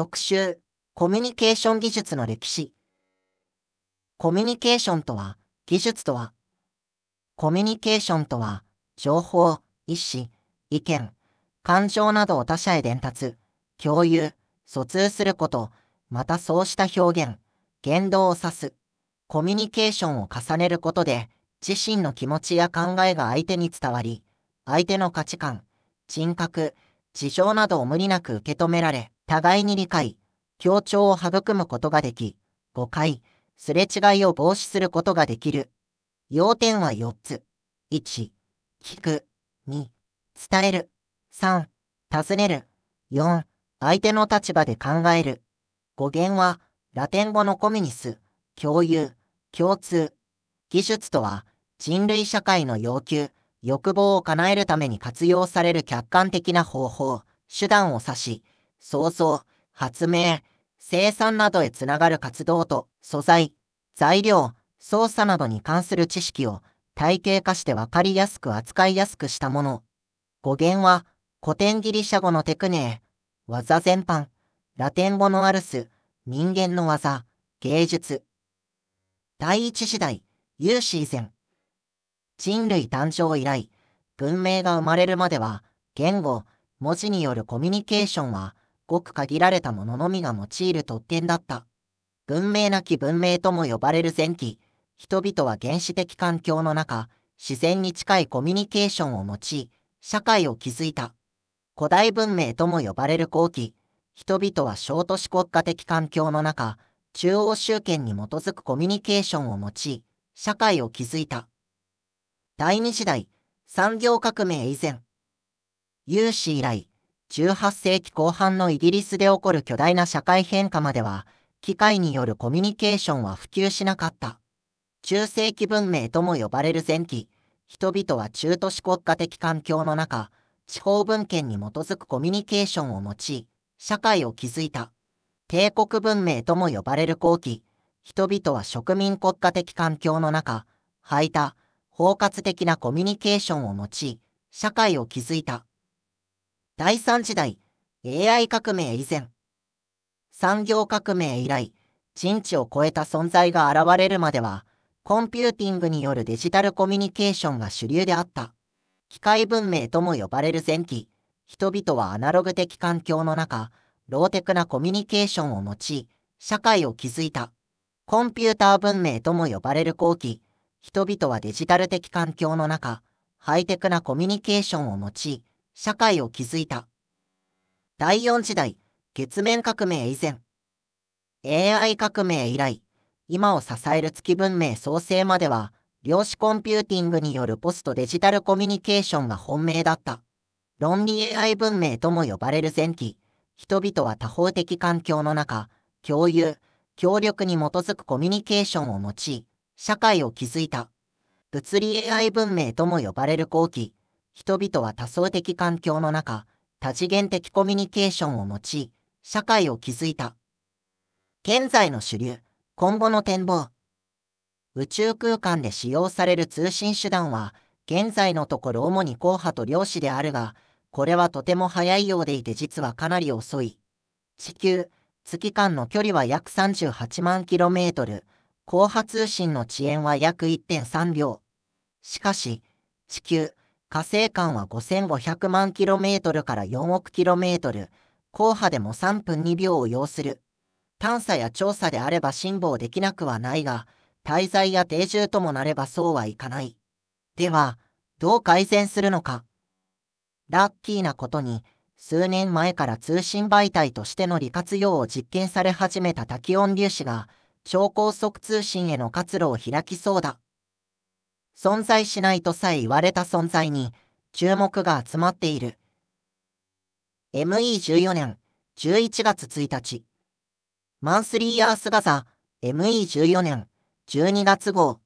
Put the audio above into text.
特集、コミュニケーション技術の歴史。コミュニケーションとは、技術とは、コミュニケーションとは、情報、意思、意見、感情などを他者へ伝達、共有、疎通すること、またそうした表現、言動を指す、コミュニケーションを重ねることで、自身の気持ちや考えが相手に伝わり、相手の価値観、人格、事情などを無理なく受け止められ、互いに理解、協調を育むことができ、誤解、すれ違いを防止することができる。要点は4つ。1、聞く。2、伝える。3、尋ねる。4、相手の立場で考える。語源は、ラテン語のコミュニス、共有、共通。技術とは、人類社会の要求、欲望を叶えるために活用される客観的な方法、手段を指し、創造、発明、生産などへつながる活動と素材、材料、操作などに関する知識を体系化して分かりやすく扱いやすくしたもの。語源は古典ギリシャ語のテクネー、技全般、ラテン語のアルス、人間の技、芸術。第一次代、有史以前。人類誕生以来、文明が生まれるまでは、言語、文字によるコミュニケーションは、ごく限られたもののみが用いる特権だった。文明なき文明とも呼ばれる前期、人々は原始的環境の中、自然に近いコミュニケーションを用い、社会を築いた。古代文明とも呼ばれる後期、人々は小都市国家的環境の中、中央集権に基づくコミュニケーションを用い、社会を築いた。第二次代、産業革命以前、有史以来、18世紀後半のイギリスで起こる巨大な社会変化までは、機械によるコミュニケーションは普及しなかった。中世紀文明とも呼ばれる前期、人々は中都市国家的環境の中、地方文献に基づくコミュニケーションを用い、社会を築いた。帝国文明とも呼ばれる後期、人々は植民国家的環境の中、排他、包括的なコミュニケーションを用い、社会を築いた。第3時代 AI 革命以前産業革命以来人知を超えた存在が現れるまではコンピューティングによるデジタルコミュニケーションが主流であった機械文明とも呼ばれる前期人々はアナログ的環境の中ローテクなコミュニケーションを用い社会を築いたコンピューター文明とも呼ばれる後期人々はデジタル的環境の中ハイテクなコミュニケーションを用い社会を築いた。第4時代、月面革命以前。AI 革命以来、今を支える月文明創生までは、量子コンピューティングによるポストデジタルコミュニケーションが本命だった。論理 AI 文明とも呼ばれる前期、人々は多方的環境の中、共有、協力に基づくコミュニケーションを用い、社会を築いた。物理 AI 文明とも呼ばれる後期、人々は多層的環境の中、多次元的コミュニケーションを用い、社会を築いた。現在の主流、今後の展望。宇宙空間で使用される通信手段は、現在のところ主に硬派と量子であるが、これはとても早いようでいて実はかなり遅い。地球、月間の距離は約38万 km、硬派通信の遅延は約1.3秒。しかし、地球、火星間は5500万 km から4億 km、硬波でも3分2秒を要する。探査や調査であれば辛抱できなくはないが、滞在や定住ともなればそうはいかない。では、どう改善するのか。ラッキーなことに、数年前から通信媒体としての利活用を実験され始めた滝音粒子が、超高速通信への活路を開きそうだ。存在しないとさえ言われた存在に注目が集まっている。ME14 年11月1日マンスリーアースガザ ME14 年12月号